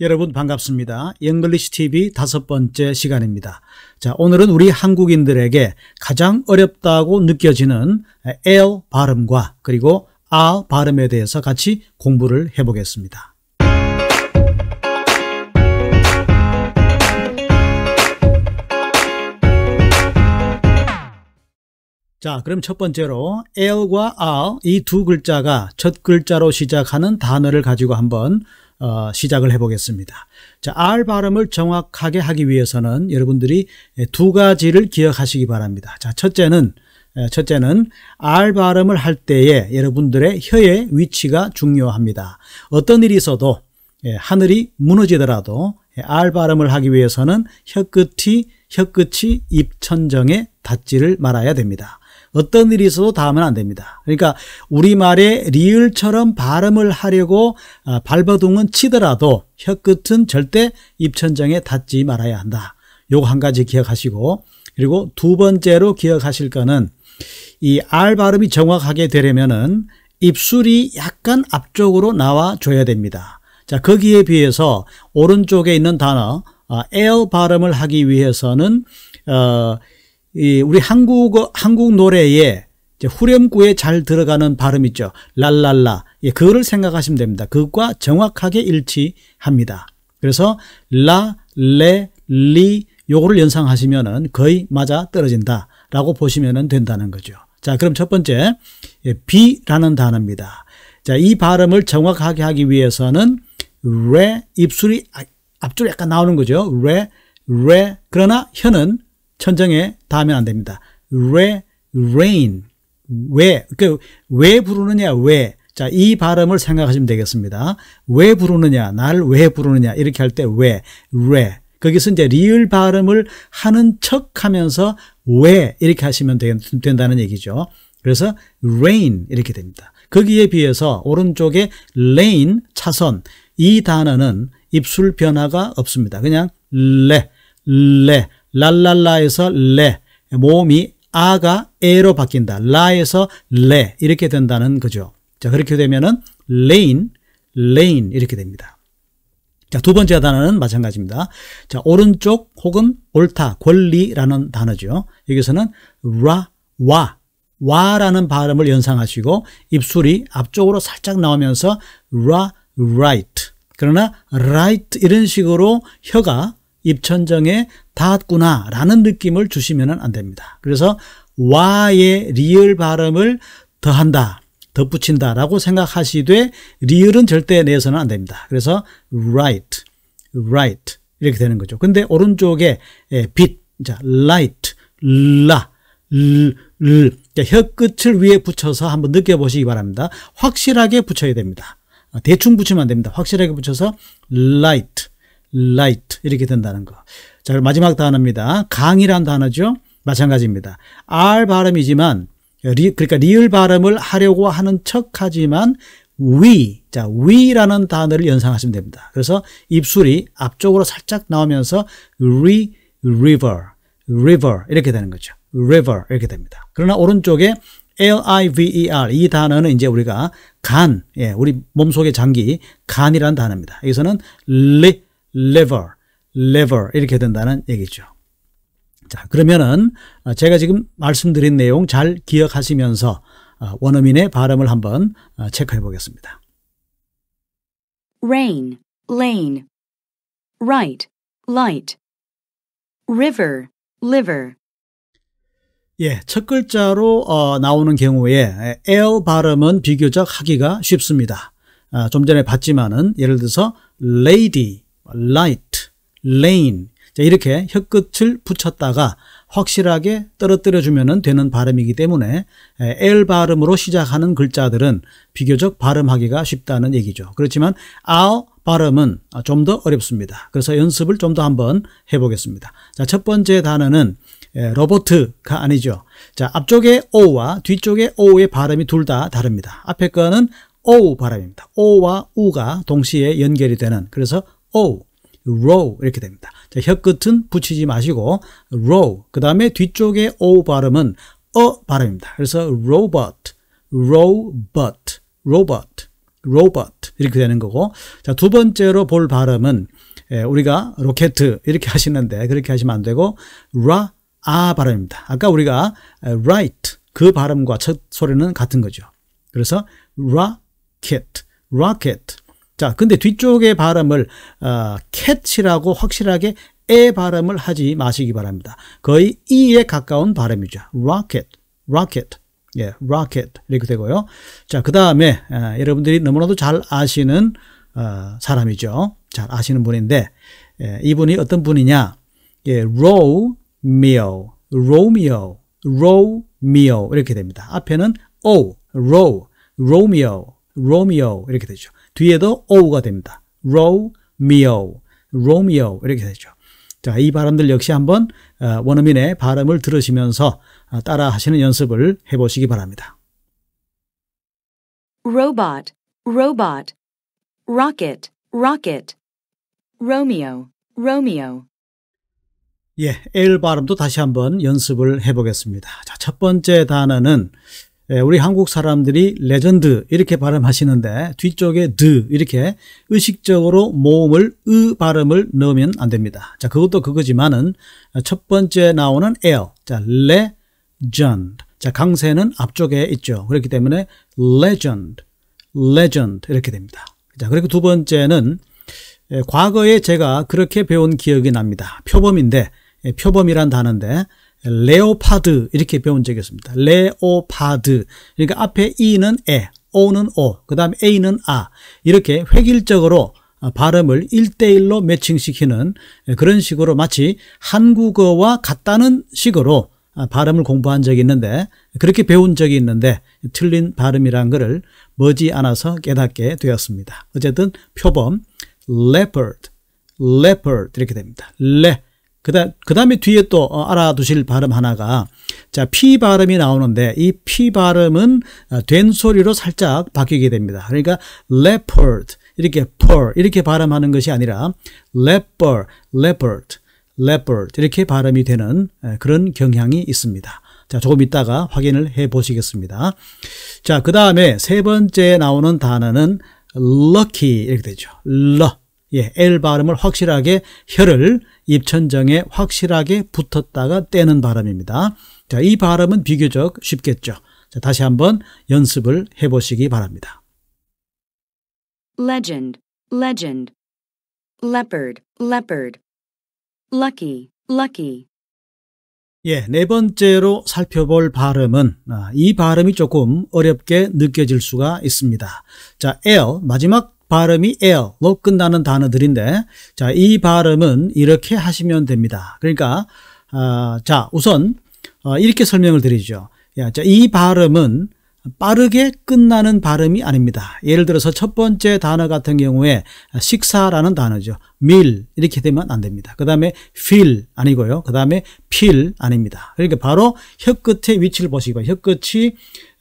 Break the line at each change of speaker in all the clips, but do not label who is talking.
여러분 반갑습니다. 잉글리시 TV 다섯 번째 시간입니다. 자, 오늘은 우리 한국인들에게 가장 어렵다고 느껴지는 L 발음과 그리고 R 발음에 대해서 같이 공부를 해보겠습니다. 자, 그럼 첫 번째로 L과 R 이 두 글자가 첫 글자로 시작하는 단어를 가지고 한번 어, 시작을 해보겠습니다. 자, R 발음을 정확하게 하기 위해서는 여러분들이 예, 두 가지를 기억하시기 바랍니다. 자, 첫째는 예, 첫째는 R 발음을 할 때에 여러분들의 혀의 위치가 중요합니다. 어떤 일이 있어도 예, 하늘이 무너지더라도 R 발음을 하기 위해서는 혀끝이 혀끝이 입천정에 닿지를 말아야 됩니다. 어떤 일이 있어도 다하면 안 됩니다. 그러니까 우리말에 리을처럼 발음을 하려고 아, 발버둥은 치더라도 혀끝은 절대 입천장에 닿지 말아야 한다. 요거 한 가지 기억하시고 그리고 두 번째로 기억하실 거는 이 R 발음이 정확하게 되려면은 입술이 약간 앞쪽으로 나와 줘야 됩니다. 자, 거기에 비해서 오른쪽에 있는 단어 어, L 발음을 하기 위해서는 어, 이 우리 한국어 한국 노래에 후렴구에 잘 들어가는 발음 있죠. 랄랄라. 예, 그거를 생각하시면 됩니다. 그것과 정확하게 일치합니다. 그래서 라, 레, 리 요거를 연상하시면은 거의 맞아 떨어진다라고 보시면은 된다는 거죠. 자, 그럼 첫 번째 예, 비라는 단어입니다. 자, 이 발음을 정확하게 하기 위해서는 레 입술이 아, 앞줄 약간 나오는 거죠. 레, 레. 그러나 혀는 천정에 닿으면 안 됩니다. re, rain. 왜, 그, 왜 부르느냐, 왜. 자, 이 발음을 생각하시면 되겠습니다. 왜 부르느냐, 날 왜 부르느냐, 이렇게 할 때 왜, 왜. 거기서 이제 리을 발음을 하는 척 하면서 왜, 이렇게 하시면 되, 된다는 얘기죠. 그래서 rain, 이렇게 됩니다. 거기에 비해서 오른쪽에 lane, 차선, 이 단어는 입술 변화가 없습니다. 그냥 레, 레, 랄랄라에서 레 모음이 아가 에로 바뀐다. 라에서 레 이렇게 된다는 거죠. 자 그렇게 되면은 레인 레인 이렇게 됩니다. 자, 두 번째 단어는 마찬가지입니다. 자, 오른쪽 혹은 옳다, 권리라는 단어죠. 여기서는 라, 와, 와라는 발음을 연상하시고 입술이 앞쪽으로 살짝 나오면서 라, right. 그러나 right 이런 식으로 혀가 입천정에 닿았구나라는 느낌을 주시면 안 됩니다. 그래서 와의 리을 발음을 더한다, 덧붙인다라고 생각하시되 리을은 절대 내서는 안 됩니다. 그래서 right, right 이렇게 되는 거죠. 근데 오른쪽에 예, 빛, 자, light, la, 그러니까 혀 끝을 위에 붙여서 한번 느껴보시기 바랍니다. 확실하게 붙여야 됩니다. 아, 대충 붙이면 안 됩니다. 확실하게 붙여서 light, light 이렇게 된다는 거. 자, 마지막 단어입니다. 강이란 단어죠. 마찬가지입니다. R 발음이지만 리, 그러니까 리을 발음을 하려고 하는 척하지만 위, 자, 위라는 단어를 연상하시면 됩니다. 그래서 입술이 앞쪽으로 살짝 나오면서 re, river, river 이렇게 되는 거죠. river 이렇게 됩니다. 그러나 오른쪽에 L-I-V-E-R 이 단어는 이제 우리가 간, 예, 우리 몸속의 장기 간이라는 단어입니다. 여기서는 li, lever, lever 이렇게 된다는 얘기죠. 자, 그러면은 어, 제가 지금 말씀드린 내용 잘 기억하시면서 어, 원어민의 발음을 한번 어, 체크해 보겠습니다. rain, lane, right, light, river, liver. 예, 첫 글자로 어, 나오는 경우에 l 발음은 비교적 하기가 쉽습니다. 아, 좀 전에 봤지만은 예를 들어서 lady light, lane 자, 이렇게 혀끝을 붙였다가 확실하게 떨어뜨려 주면 되는 발음이기 때문에 L 발음으로 시작하는 글자들은 비교적 발음하기가 쉽다는 얘기죠. 그렇지만 아우 발음은 좀 더 어렵습니다. 그래서 연습을 좀 더 한번 해보겠습니다. 자, 첫 번째 단어는 로버트가 아니죠. 자, 앞쪽에 O와 뒤쪽에 O의 발음이 둘 다 다릅니다. 앞에 거는 O 발음입니다. O와 U가 동시에 연결이 되는 그래서 O, row 이렇게 됩니다. 자, 혀 끝은 붙이지 마시고 row 그 다음에 뒤쪽에 O 발음은 어 발음입니다. 그래서 robot, robot, robot, robot 이렇게 되는 거고 자두 번째로 볼 발음은 예, 우리가 로켓 이렇게 하시는데 그렇게 하시면 안 되고 ra 아 발음입니다. 아까 우리가 right 그 발음과 첫 소리는 같은 거죠. 그래서 rocket, rocket, 자, 근데 뒤쪽의 발음을 어, c a 라고 확실하게 에 발음을 하지 마시기 바랍니다. 거의 이에 가까운 발음이죠. rocket, rocket, 예, rocket 이렇게 되고요. 자, 그 다음에 어, 여러분들이 너무나도 잘 아시는 어, 사람이죠. 잘 아시는 분인데 예, 이분이 어떤 분이냐? 예, Romeo, Romeo, Romeo 이렇게 됩니다. 앞에는 O, Ro, Romeo, Romeo 이렇게 되죠. 뒤에도 o가 됩니다. 로 o m e o r o m 이렇게 되죠. 자, 이 발음들 역시 한번 어, 원어민의 발음을 들으시면서 어, 따라 하시는 연습을 해보시기 바랍니다. robot, robot, rocket, rocket, Romeo, Romeo. 예, L 발음도 다시 한번 연습을 해보겠습니다. 자, 첫 번째 단어는 예, 우리 한국 사람들이 레전드 이렇게 발음하시는데 뒤쪽에 드 이렇게 의식적으로 모음을 으 발음을 넣으면 안 됩니다. 자 그것도 그거지만은 첫 번째 나오는 l 자레전 g 자 강세는 앞쪽에 있죠. 그렇기 때문에 legend legend 이렇게 됩니다. 자 그리고 두 번째는 예, 과거에 제가 그렇게 배운 기억이 납니다. 표범인데 예, 표범이란 단어인데 레오파드 이렇게 배운 적이 있습니다. 레오파드 그러니까 앞에 E는 에, O는 O, 그 다음에 A는 아 이렇게 획일적으로 어, 발음을 1대1로 매칭시키는 그런 식으로 마치 한국어와 같다는 식으로 어, 발음을 공부한 적이 있는데 그렇게 배운 적이 있는데 틀린 발음이란 것을 머지않아서 깨닫게 되었습니다. 어쨌든 표범 leopard, leopard 이렇게 됩니다. 레 그다 그다음에 뒤에 또 어, 알아두실 발음 하나가 자피 발음이 나오는데 이 피 발음은 어, 된 소리로 살짝 바뀌게 됩니다. 그러니까 leopard 이렇게 per 이렇게 발음하는 것이 아니라 leper leopard leopard 이렇게 발음이 되는 그런 경향이 있습니다. 자, 조금 있다가 확인을 해 보시겠습니다. 자, 그 다음에 세 번째 나오는 단어는 lucky 이렇게 되죠. 러, 예, L 발음을 확실하게 혀를 입천장에 확실하게 붙었다가 떼는 발음입니다. 자, 이 발음은 비교적 쉽겠죠. 자, 다시 한번 연습을 해 보시기 바랍니다. legend legend leopard leopard lucky lucky 예, 네 번째로 살펴볼 발음은 아, 이 발음이 조금 어렵게 느껴질 수가 있습니다. 자, L 마지막 발음이 air로 끝나는 단어들인데 자, 이 발음은 이렇게 하시면 됩니다. 그러니까 어, 자, 우선 어, 이렇게 설명을 드리죠. 야, 자, 이 발음은 빠르게 끝나는 발음이 아닙니다. 예를 들어서 첫 번째 단어 같은 경우에 식사라는 단어죠. 밀 이렇게 되면 안 됩니다. 그 다음에 feel 아니고요. 그 다음에 feel 아닙니다. 그러니까 바로 혀끝의 위치를 보시고 혀끝이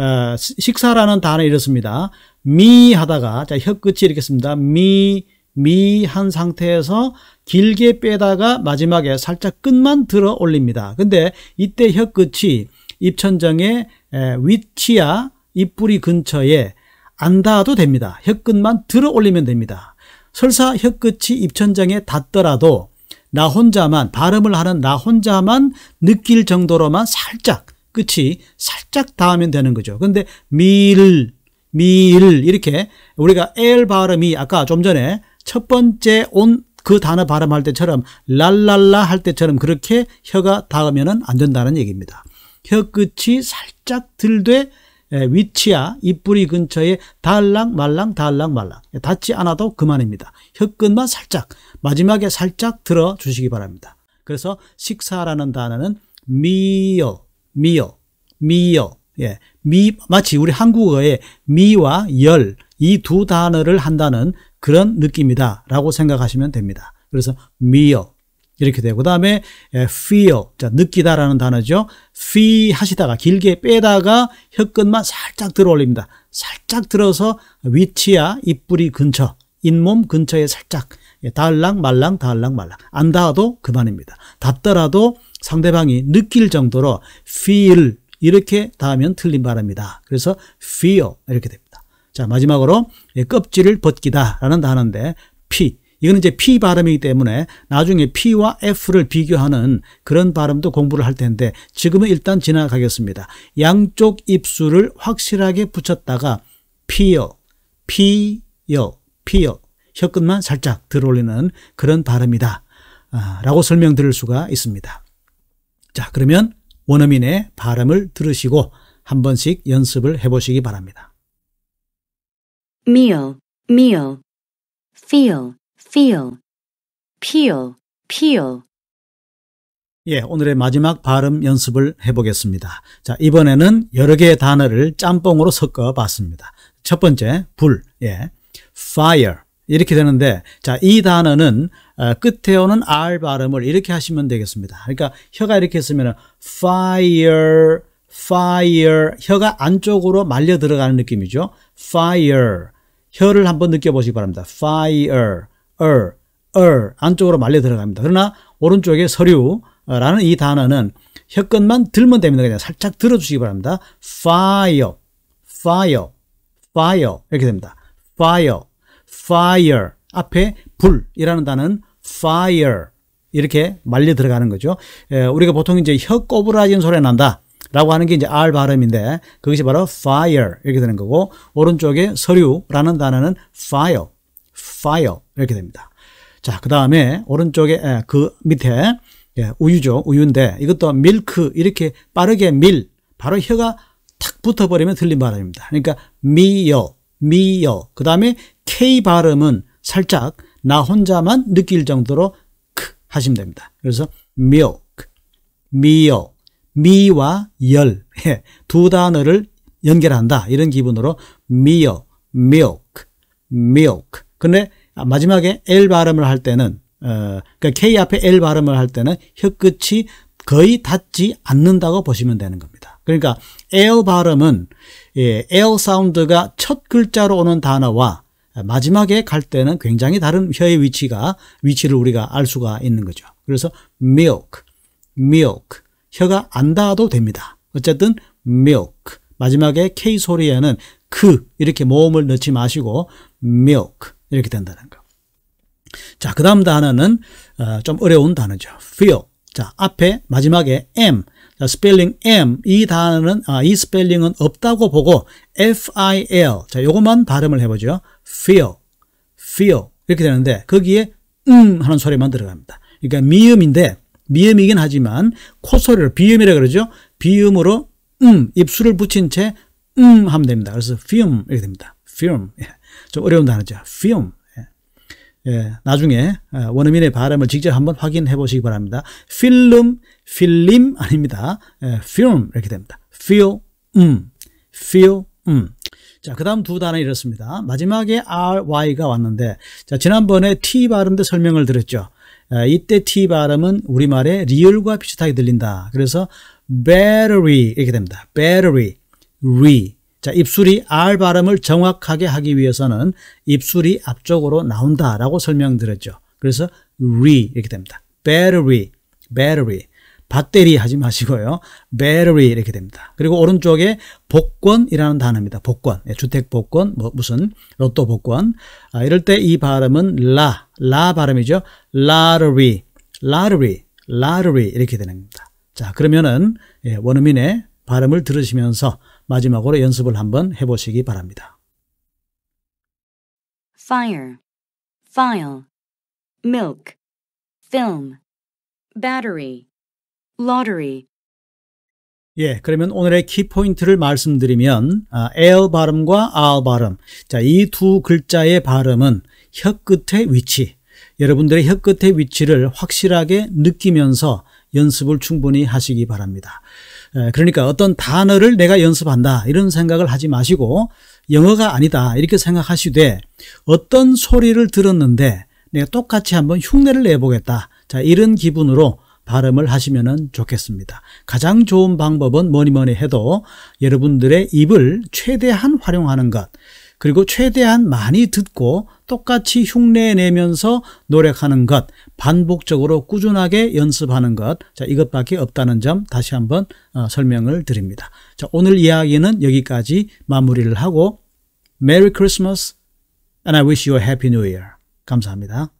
어, 식사라는 단어 이렇습니다. 미 하다가 자, 혀 끝이 이렇게 씁니다. 미 미한 상태에서 길게 빼다가 마지막에 살짝 끝만 들어 올립니다. 근데 이때 혀 끝이 입천장의 위치야 입뿌리 근처에 안다도 됩니다. 혀 끝만 들어 올리면 됩니다. 설사 혀 끝이 입천장에 닿더라도 나 혼자만 발음을 하는 나 혼자만 느낄 정도로만 살짝 끝이 살짝 닿으면 되는 거죠. 근데 밀, 밀 이렇게 우리가 L 발음이 아까 좀 전에 첫 번째 온 그 단어 발음할 때처럼 랄랄라 할 때처럼 그렇게 혀가 닿으면 안 된다는 얘기입니다. 혀 끝이 살짝 들되 위치야 입뿌리 근처에 달랑 말랑 달랑 말랑 예, 닿지 않아도 그만입니다. 혀끝만 살짝 마지막에 살짝 들어 주시기 바랍니다. 그래서 식사라는 단어는 meal 미어미어 예, 미 마치 우리 한국어의 미와 열 이 두 단어를 한다는 그런 느낌이다라고 생각하시면 됩니다. 그래서 미어 이렇게 되고 그다음에 예, feel 자 느끼다라는 단어죠. fee 하시다가 길게 빼다가 혀끝만 살짝 들어 올립니다. 살짝 들어서 위치야 입뿌리 근처 잇몸 근처에 살짝 예, 달랑 말랑 달랑 말랑 안 닿아도 그만입니다. 닿더라도 상대방이 느낄 정도로 feel 이렇게 다하면 틀린 발음이다. 그래서 feel 이렇게 됩니다. 자 마지막으로 예, 껍질을 벗기다라는 단어인데 p 이거는 이제 P 발음이기 때문에 나중에 P와 F를 비교하는 그런 발음도 공부를 할 텐데 지금은 일단 지나가겠습니다. 양쪽 입술을 확실하게 붙였다가 피어, 피어, 피어 혀끝만 살짝 들어올리는 그런 발음이다 아, 라고 설명드릴 수가 있습니다. 그러면 원어민의 발음을 들으시고 한 번씩 연습을 해보시기 바랍니다. meal, meal, feel, feel, peel, peel. 예, 오늘의 마지막 발음 연습을 해보겠습니다. 자, 이번에는 여러 개의 단어를 짬뽕으로 섞어 봤습니다. 첫 번째, 불, 예, fire. 이렇게 되는데, 자, 이 단어는 어, 끝에 오는 R 발음을 이렇게 하시면 되겠습니다. 그러니까 혀가 이렇게 있으면 fire, fire 혀가 안쪽으로 말려 들어가는 느낌이죠. fire 혀를 한번 느껴보시기 바랍니다. fire, er, er 안쪽으로 말려 들어갑니다. 그러나 오른쪽에 서류라는 어, 이 단어는 혀끝만 들면 됩니다. 그냥 살짝 들어주시기 바랍니다. fire, fire, fire 이렇게 됩니다. fire, fire 앞에 불이라는 단어는 fire 이렇게 말려 들어가는 거죠. 예, 우리가 보통 이제 혀 꼬부라진 소리 난다. 라고 하는 게 이제 R 발음인데 그것이 바로 fire 이렇게 되는 거고 오른쪽에 서류라는 단어는 file, file 이렇게 됩니다. 자, 그 다음에 오른쪽에 예, 그 밑에 예, 우유죠. 우유인데 이것도 밀크 이렇게 빠르게 밀 바로 혀가 탁 붙어버리면 틀린 발음입니다. 그러니까 미어, 미어. 그 다음에 K 발음은 살짝 나 혼자만 느낄 정도로 크 하시면 됩니다. 그래서 milk, meal, 미와 열, 예, 두 단어를 연결한다. 이런 기분으로 meal, milk, milk. 근데 마지막에 L 발음을 할 때는 어, 그 K 앞에 L 발음을 할 때는 혀끝이 거의 닿지 않는다고 보시면 되는 겁니다. 그러니까 L 발음은 예, L 사운드가 첫 글자로 오는 단어와 아, 마지막에 갈 때는 굉장히 다른 혀의 위치가 위치를 우리가 알 수가 있는 거죠. 그래서 milk, milk 혀가 안 닿아도 됩니다. 어쨌든 milk 마지막에 k 소리에는 크 이렇게 모음을 넣지 마시고 milk 이렇게 된다는 거. 자, 그 다음 단어는 어, 좀 어려운 단어죠. feel. 자, 앞에 마지막에 m. 자, 스펠링 m 이 단어는 아, 이 스펠링은 없다고 보고 f i l. 자, 요것만 발음을 해보죠. feel, feel 이렇게 되는데 거기에 음 하는 소리만 들어갑니다. 그러니까 미음인데 미음이긴 하지만 콧소리를 비음이라 그러죠. 비음으로 음 입술을 붙인 채 음 하면 됩니다. 그래서 film 이렇게 됩니다. film 예. 좀 어려운 단어죠. f i m 예. 예. 나중에 어, 원어민의 발음을 직접 한번 확인해 보시기 바랍니다. 필름, 필림 아닙니다. 예. film 이렇게 됩니다. feel, 음, feel, 음. 자, 그 다음 두 단어 이렇습니다. 마지막에 ry가 왔는데, 자, 지난번에 t 발음 때 설명을 드렸죠. 아, 이때 t 발음은 우리말의 리얼과 비슷하게 들린다. 그래서 battery 이렇게 됩니다. battery, re. 자, 입술이 R 발음을 정확하게 하기 위해서는 입술이 앞쪽으로 나온다라고 설명드렸죠. 그래서 re 이렇게 됩니다. battery, battery. 배터리 하지 마시고요. b a 리 이렇게 됩니다. 그리고 오른쪽에 복권이라는 단어입니다. 복권. 예, 주택 복권, 뭐 무슨 로또 복권. 아, 이럴 때 이 발음은 라, 라 발음이죠. 라르 t 라르 r 라르 o 이렇게 되는 겁니다. 자, 그러면은 예, 원어민의 발음을 들으시면서 마지막으로 연습을 한번 해보시기 바랍니다. fire, file, milk, film, battery lottery. 예, 그러면 오늘의 키포인트를 말씀드리면 아, L 발음과 R 발음, 자이 두 글자의 발음은 혀 끝의 위치, 여러분들의 혀 끝의 위치를 확실하게 느끼면서 연습을 충분히 하시기 바랍니다. 그러니까 어떤 단어를 내가 연습한다 이런 생각을 하지 마시고 영어가 아니다 이렇게 생각하시되 어떤 소리를 들었는데 내가 똑같이 한번 흉내를 내보겠다 자 이런 기분으로 발음을 하시면 좋겠습니다. 가장 좋은 방법은 뭐니 뭐니 해도 여러분들의 입을 최대한 활용하는 것, 그리고 최대한 많이 듣고 똑같이 흉내 내면서 노력하는 것, 반복적으로 꾸준하게 연습하는 것, 자, 이것밖에 없다는 점 다시 한번 어, 설명을 드립니다. 자, 오늘 이야기는 여기까지 마무리를 하고, Merry Christmas and I wish you a Happy New Year. 감사합니다.